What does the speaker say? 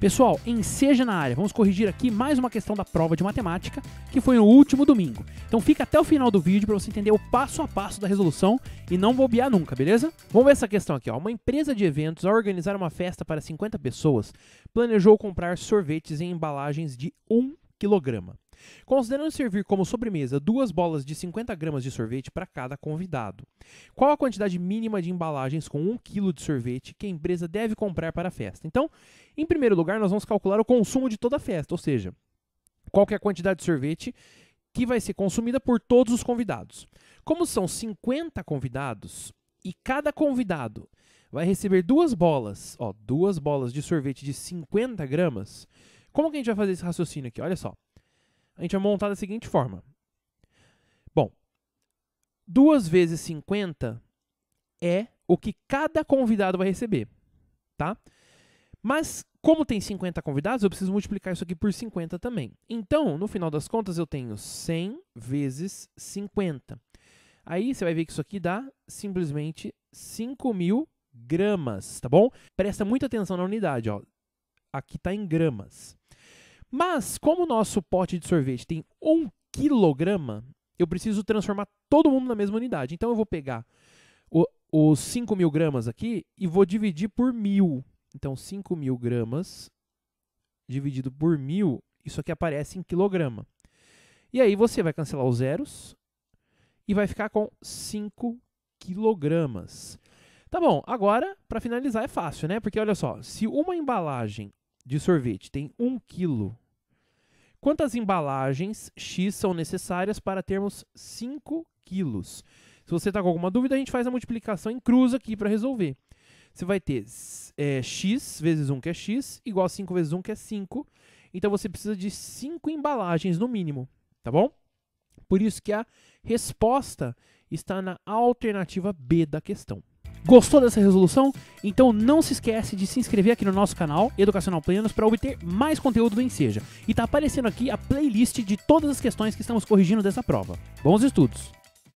Pessoal, em Seja na Área, vamos corrigir aqui mais uma questão da prova de matemática, que foi no último domingo. Então fica até o final do vídeo para você entender o passo a passo da resolução e não bobear nunca, beleza? Vamos ver essa questão aqui. Ó. Uma empresa de eventos, ao organizar uma festa para 50 pessoas, planejou comprar sorvetes em embalagens de 1 quilograma. Considerando servir como sobremesa duas bolas de 50 gramas de sorvete para cada convidado. Qual a quantidade mínima de embalagens com 1 kg de sorvete que a empresa deve comprar para a festa? Então, em primeiro lugar, nós vamos calcular o consumo de toda a festa, ou seja, qual é a quantidade de sorvete que vai ser consumida por todos os convidados. Como são 50 convidados e cada convidado vai receber duas bolas, ó, duas bolas de sorvete de 50 gramas, como que a gente vai fazer esse raciocínio aqui? Olha só a gente vai montar da seguinte forma. Bom, 2 vezes 50 é o que cada convidado vai receber, tá? Mas como tem 50 convidados, eu preciso multiplicar isso aqui por 50 também. Então, no final das contas, eu tenho 100 vezes 50. Aí você vai ver que isso aqui dá simplesmente 5.000 mil gramas, tá bom? Presta muita atenção na unidade, ó. Aqui está em gramas. Mas, como o nosso pote de sorvete tem 1 um quilograma, eu preciso transformar todo mundo na mesma unidade. Então, eu vou pegar os 5 mil gramas aqui e vou dividir por mil. Então, 5 mil gramas dividido por mil, isso aqui aparece em quilograma. E aí, você vai cancelar os zeros e vai ficar com 5 quilogramas. Tá bom, agora, para finalizar, é fácil, né? Porque olha só, se uma embalagem de sorvete tem 1 um quilo Quantas embalagens X são necessárias para termos 5 quilos? Se você está com alguma dúvida, a gente faz a multiplicação em cruz aqui para resolver. Você vai ter é, x vezes 1, que é x, igual a 5 vezes 1, que é 5. Então você precisa de 5 embalagens no mínimo, tá bom? Por isso que a resposta está na alternativa B da questão. Gostou dessa resolução? Então não se esquece de se inscrever aqui no nosso canal Educacional Plenos para obter mais conteúdo do Enseja. E está aparecendo aqui a playlist de todas as questões que estamos corrigindo dessa prova. Bons estudos!